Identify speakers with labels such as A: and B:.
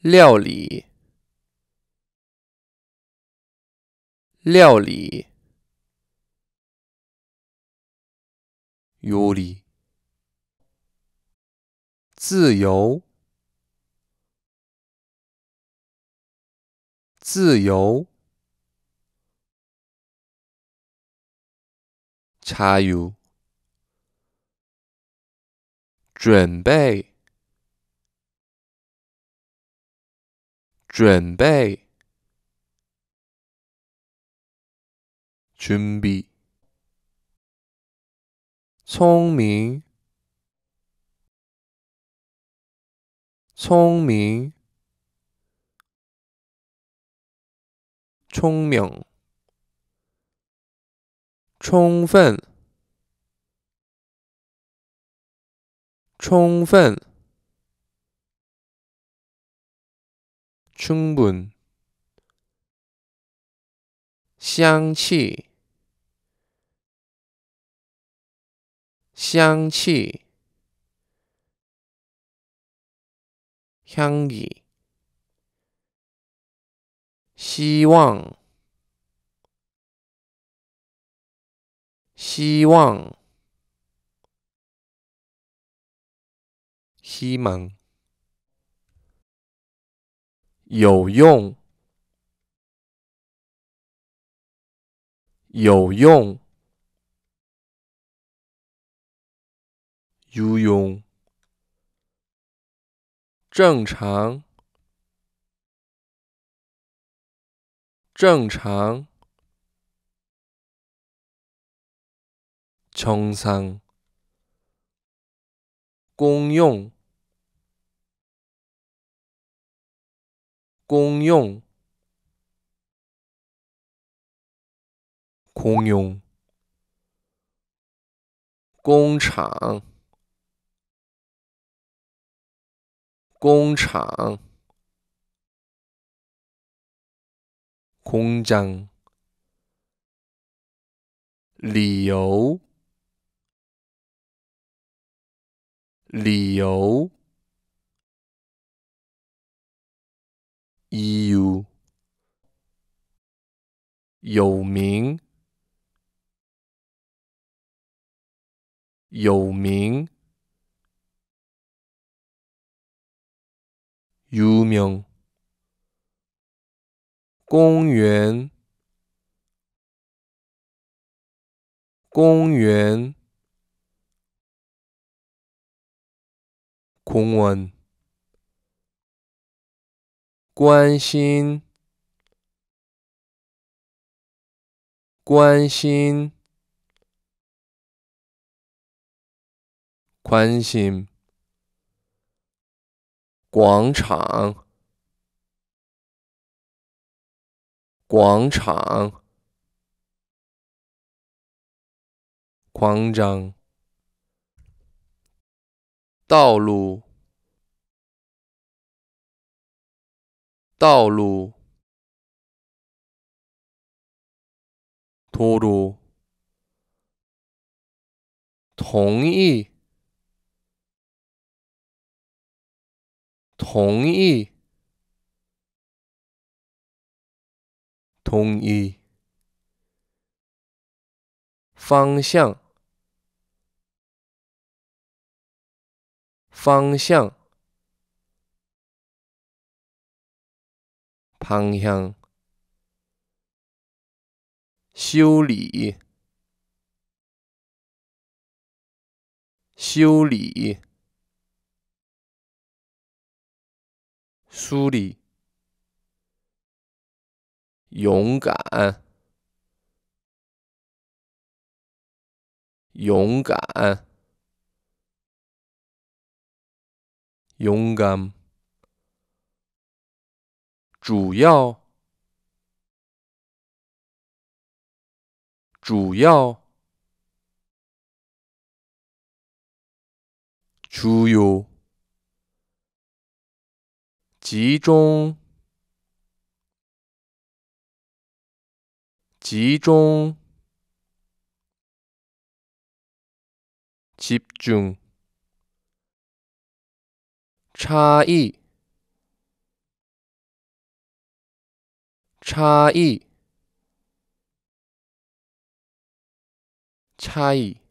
A: 料理，料理，料理，自由，自由，加油，准备。准备，准备。聪明，聪明，聪明。充分，充分。 충분 샹치 샹치 향기 시왕 시왕 희망 有用，有用，有用。正常，正常，轻松，公用。公用，公用，工厂，工厂，空降，理由，理由。EU 有名，有名，有名。公园，公园，公文。关心，关心，关心。广场，广场，狂张，道路。道路，道路，同意，同意，同意，方向，方向。方向，修理，修理，梳理，勇敢，勇敢，勇敢。主要，主要，主要，集中，集中，集中，差异。差异，差异。